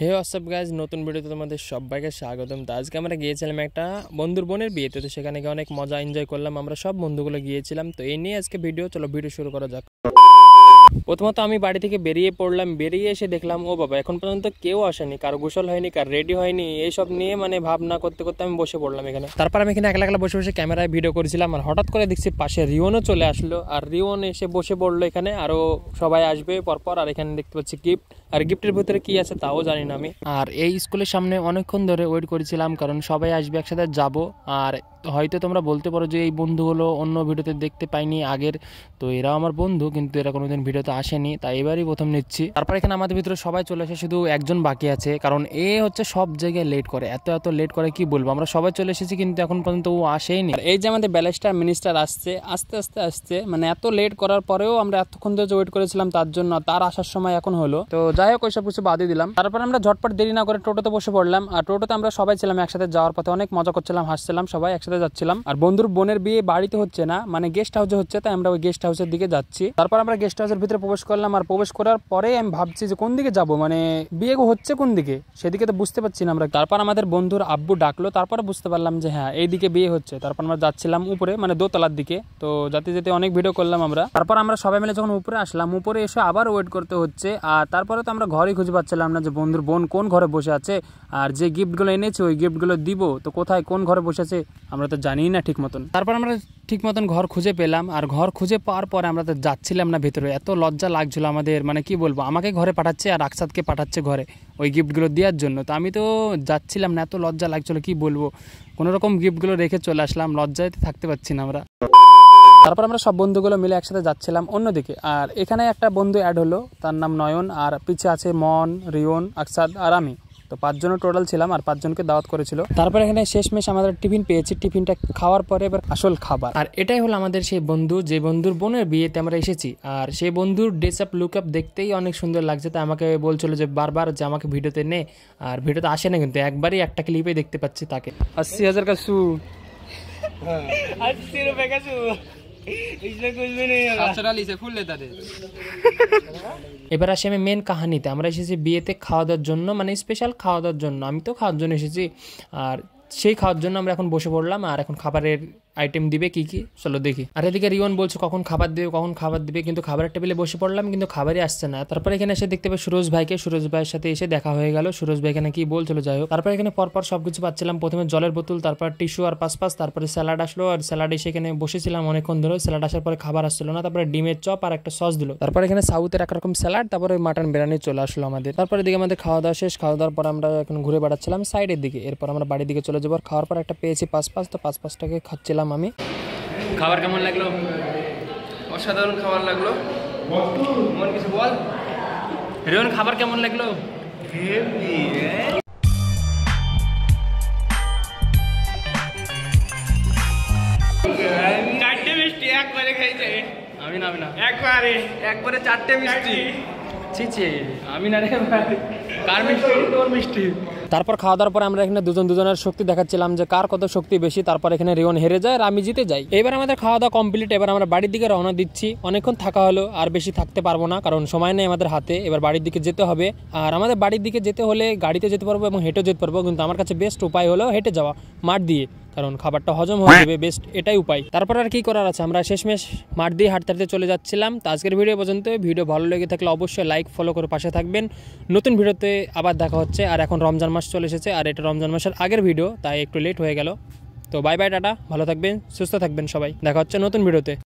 হে অসব guys নতুন ভিডিওতে তোমাদের সবাইকে স্বাগতম তো আজকে আমরা গিয়েছিলাম একটা বন্ধুর বোনের বিয়েতে তো সেখানে গিয়ে অনেক মজা এনজয় করলাম আমরা সব বন্ধুগুলো গিয়েছিলাম তো এই নিয়ে আজকে ভিডিও চলো ভিডিও শুরু করা যাক প্রথমত আমি বাড়ি থেকে বেরিয়ে পড়লাম বেরিয়ে এসে দেখলাম ও বাবা এখন পর্যন্ত কেউ আসেনি কারো গোসল হয়নি কার রেডি হয়নি এইসব নিয়ে মানে ভাবনা করতে করতে আমি বসে পড়লাম এখানে তারপর আমি এখানে একলা একলা বসে বসে ক্যামেরায় ভিডিও করেছিলাম আর হঠাৎ করে দেখছি পাশে রিওনও চলে আসলো আর রিওন এসে বসে পড়লো এখানে আরও সবাই আসবে পরপর আর এখানে দেখতে পাচ্ছি গিফট আর গিফটের ভিতরে কি আছে তাও জানি না আমি আর এই স্কুলের সামনে অনেকক্ষণ ধরে ওয়েট করেছিলাম কারণ সবাই আসবে একসাথে যাব আর হয়তো তোমরা বলতে পারো যে এই বন্ধু হলো অন্য ভিডিওতে দেখতে পাইনি আগের তো এরা আমার বন্ধু কিন্তু এরা কোনোদিন ভিডিওতে আসেনি তাই এবারই প্রথম নিচ্ছি তারপর এখানে আমাদের ভিতরে সবাই চলে আসে শুধু একজন বাকি আছে কারণ এ হচ্ছে সব জায়গায় লেট করে এত এত লেট করে কি বলবো আমরা সবাই চলে এসেছি কিন্তু এখন পর্যন্ত ও আসেইনি এই যে আমাদের ব্যালেস্টার মিনিস্টার আসছে আস্তে আস্তে আসছে মানে এত লেট করার পরেও আমরা এতক্ষণ ধরে ওয়েট করেছিলাম তার জন্য তার আসার সময় এখন হলো তো যাই হোক ওইসব কিছু বাদই দিলাম তারপর আমরা ঝটপট দেরি না করে টোটোতে বসে পড়লাম আর টোটোতে আমরা সবাই ছিলাম একসাথে যাওয়ার পথে অনেক মজা করছিলাম হাসছিলাম সবাই একসাথে যাচ্ছিলাম আর বন্ধুর বোনের বিয়ে বাড়িতে হচ্ছে না মানে গেস্ট হাউসে হচ্ছে তাই আমরা ওই গেস্ট হাউসের দিকে যাচ্ছি তারপর আমরা গেস্ট হাউসের ভিতরে প্রবেশ করলাম আর প্রবেশ করার পরে আমি ভাবছি যে কোন দিকে যাব মানে বিয়ে হচ্ছে কোন দিকে সেদিকে তো বুঝতে পারছি না আমরা তারপর আমাদের বন্ধুর আব্বু ডাকলো তারপরে বুঝতে পারলাম যে হ্যাঁ এইদিকে বিয়ে হচ্ছে তারপর আমরা যাচ্ছিলাম উপরে মানে দোতলার দিকে তো যাতে যেতে অনেক ভিডিও করলাম আমরা তারপর আমরা সবাই মিলে যখন উপরে আসলাম উপরে এসে আবার ওয়েট করতে হচ্ছে আর তারপরে তো আমরা ঘরেই খুঁজে পাচ্ছিলাম না যে বন্ধুর বোন কোন ঘরে বসে আছে আর যে গিফটগুলো এনেছে ওই গিফটগুলো দিব তো কোথায় কোন ঘরে বসে আছে আমরা তো জানিই না ঠিক মতন তারপর আমরা ঠিক মতন ঘর খুঁজে পেলাম আর ঘর খুঁজে পাওয়ার পরে আমরা তো যাচ্ছিলাম না ভেতরে এত লজ্জা লাগছিল আমাদের মানে কি বলবো আমাকে ঘরে পাঠাচ্ছে আর আকসাদকে পাঠাচ্ছে ঘরে ওই গিফটগুলো দেওয়ার জন্য তো আমি তো যাচ্ছিলাম না এত লজ্জা লাগছিল কি বলবো কোনোরকম গিফটগুলো রেখে চলে আসলাম লজ্জায় থাকতে পারছি না আমরা তারপর আমরা সব বন্ধুগুলো মিলে একসাথে যাচ্ছিলাম অন্যদিকে আর এখানে একটা বন্ধু অ্যাড হলো তার নাম নয়ন আর পিছে আছে মন রিয়ন আকসাদ আর আমি তো পাঁচজনের টোটাল ছিলাম আর পাঁচজনকে দাওয়াত করেছিল তারপর এখানে শেষমেশ আমাদের টিফিন পেয়েছি টিফিনটা খাওয়ার পরে এবার আসল খাবার আর এটাই হলো আমাদের সেই বন্ধু যে বন্ধুর বোনের বিয়েতে আমরা এসেছি আর সেই বন্ধুর ড্রেস আপ লুক আপ দেখতেই অনেক সুন্দর লাগছে তাই আমাকে বলছিল যে বারবার যে আমাকে ভিডিওতে নে আর ভিডিওতে আসে না কিন্তু একবারই একটা ক্লিপে দেখতে পাচ্ছি তাকে আশি হাজার কাছু আশি রুপে কাছু এবার আসি আমি মেন কাহানিতে আমরা এসেছি বিয়েতে খাওয়া দাওয়ার জন্য মানে স্পেশাল খাওয়া দাওয়ার জন্য আমি তো খাওয়ার জন্য এসেছি আর সেই খাওয়ার জন্য আমরা এখন বসে পড়লাম আর এখন খাবারের আইটেম দিবে কি কি চলো দেখি আর এদিকে রিওন বলছে কখন খাবার দেবে কখন খাবার দেবে কিন্তু খাবারের টেবিলে বসে পড়লাম কিন্তু খাবারই আসছে না তারপরে এখানে এসে দেখতে পাই সুরজ ভাইকে সুরজ ভাইয়ের সাথে এসে দেখা হয়ে গেল সুরজ ভাই এখানে কি বলছিল যাই হোক তারপরে এখানে পরপর সবকিছু পাচ্ছিলাম প্রথমে জলের বোতল তারপর টিস্যু আর পাস পাস তারপরে স্যালাড আসলো আর স্যালাড এসে এখানে বসেছিলাম অনেকক্ষণ ধরে স্যালাড আসার পরে খাবার আসছিল না তারপরে ডিমের চপ আর একটা সস দিল তারপরে এখানে সাউথের একরকম স্যালাড তারপরে মাটন বিরিয়ানি চলে আসলো আমাদের তারপরে দিকে আমাদের খাওয়া দাওয়া শেষ খাওয়া দাওয়ার পর আমরা এখন ঘুরে বেড়াচ্ছিলাম সাইডের দিকে এরপর আমরা বাড়ির দিকে চলে যাবো খাওয়ার পর একটা পেয়েছি পাস পাস তো পাস পাসটাকে খাচ্ছিলাম খেলাম আমি খাবার কেমন লাগলো অসাধারণ খাবার লাগলো মন কিছু বল রেওন খাবার কেমন লাগলো হ্যাঁ। চারটে মিষ্টি একবারে খেয়েছে আমি না আমি না একবারে একবারে চারটে মিষ্টি ছি ছি আমি না রে কার মিষ্টি তোর মিষ্টি তারপর খাওয়া দাওয়ার পর আমরা এখানে দুজন দুজনের শক্তি দেখাচ্ছিলাম যে কার কত শক্তি বেশি তারপর এখানে রিওন হেরে যায় আর আমি জিতে যাই এবার আমাদের খাওয়া দাওয়া কমপ্লিট এবার আমরা বাড়ির দিকে রওনা দিচ্ছি অনেকক্ষণ থাকা হলো আর বেশি থাকতে পারবো না কারণ সময় নেই আমাদের হাতে এবার বাড়ির দিকে যেতে হবে আর আমাদের বাড়ির দিকে যেতে হলে গাড়িতে যেতে পারবো এবং হেঁটেও যেতে পারবো কিন্তু আমার কাছে বেস্ট উপায় হলো হেঁটে যাওয়া মাঠ দিয়ে কারণ খাবারটা হজম হয়ে যাবে বেস্ট এটাই উপায় তারপর আর কি করার আছে আমরা শেষমেশ মাঠ দিয়ে হাঁটতে হাঁটতে চলে যাচ্ছিলাম তো আজকের ভিডিও পর্যন্ত ভিডিও ভালো লেগে থাকলে অবশ্যই লাইক ফলো করে পাশে থাকবেন নতুন ভিডিওতে আবার দেখা হচ্ছে আর এখন রমজান মাস চলে এসেছে আর এটা রমজান মাসের আগের ভিডিও তাই একটু লেট হয়ে গেল তো বাই বাই টাটা ভালো থাকবেন সুস্থ থাকবেন সবাই দেখা হচ্ছে নতুন ভিডিওতে